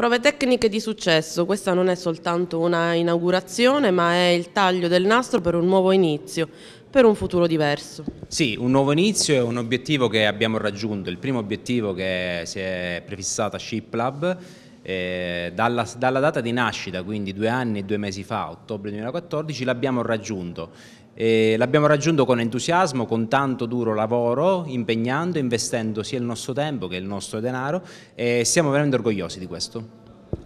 Prove tecniche di successo, questa non è soltanto una inaugurazione ma è il taglio del nastro per un nuovo inizio, per un futuro diverso. Sì, un nuovo inizio è un obiettivo che abbiamo raggiunto, il primo obiettivo che si è prefissato Ship Lab eh, dalla, dalla, data di nascita, quindi due anni e due mesi fa, ottobre 2014, l'abbiamo raggiunto. Eh, l'abbiamo raggiunto con entusiasmo, con tanto duro lavoro, impegnando, investendo sia il nostro tempo che il nostro denaro e siamo veramente orgogliosi di questo.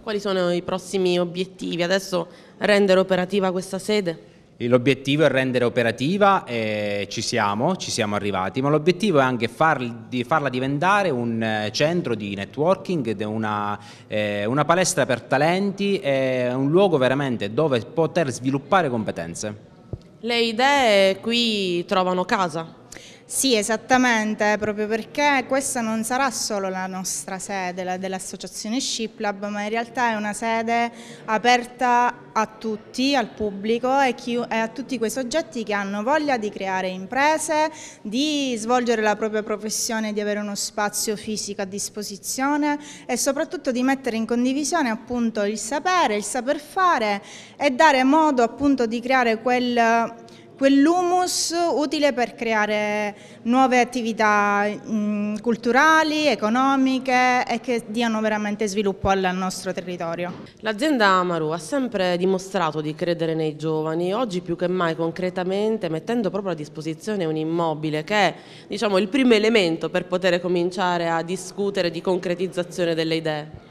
Quali sono i prossimi obiettivi? Adesso rendere operativa questa sede? L'obiettivo è rendere operativa e ci siamo, ci siamo arrivati, ma l'obiettivo è anche far, di farla diventare un eh, centro di networking, una, eh, una palestra per talenti, e un luogo veramente dove poter sviluppare competenze. Le idee qui trovano casa? Sì, esattamente, proprio perché questa non sarà solo la nostra sede dell'associazione Ship Lab, ma in realtà è una sede aperta a tutti, al pubblico e, a tutti quei soggetti che hanno voglia di creare imprese, di svolgere la propria professione, di avere uno spazio fisico a disposizione e soprattutto di mettere in condivisione appunto il sapere, il saper fare e dare modo appunto di creare quel quell'humus utile per creare nuove attività mh, mm, culturali, economiche e che diano veramente sviluppo al nostro territorio. L'azienda Amaru ha sempre dimostrato di credere nei giovani, oggi più che mai concretamente mettendo proprio a disposizione un immobile che è diciamo, il primo elemento per poter cominciare a discutere di concretizzazione delle idee.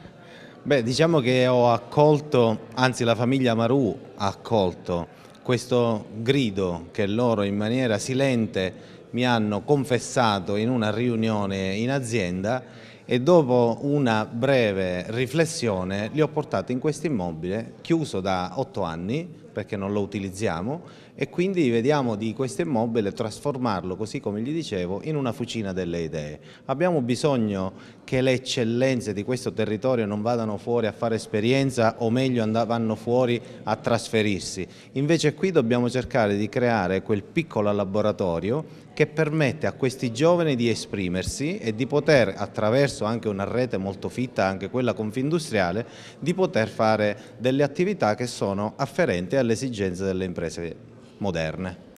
Beh, diciamo che ho accolto, anzi la famiglia Maru ha accolto questo grido che loro in maniera silente mi hanno confessato in una riunione in azienda e dopo una breve riflessione li ho portati in questo immobile chiuso da otto anni perché non lo utilizziamo e quindi vediamo di questo immobile trasformarlo, così come gli dicevo, in una fucina delle idee. Abbiamo bisogno che le eccellenze di questo territorio non vadano fuori a fare esperienza o meglio vanno fuori a trasferirsi. Invece qui dobbiamo cercare di creare quel piccolo laboratorio che permette a questi giovani di esprimersi e di poter attraverso anche una rete molto fitta, anche quella confindustriale, di poter fare delle attività che sono afferenti alle alle esigenze delle imprese moderne.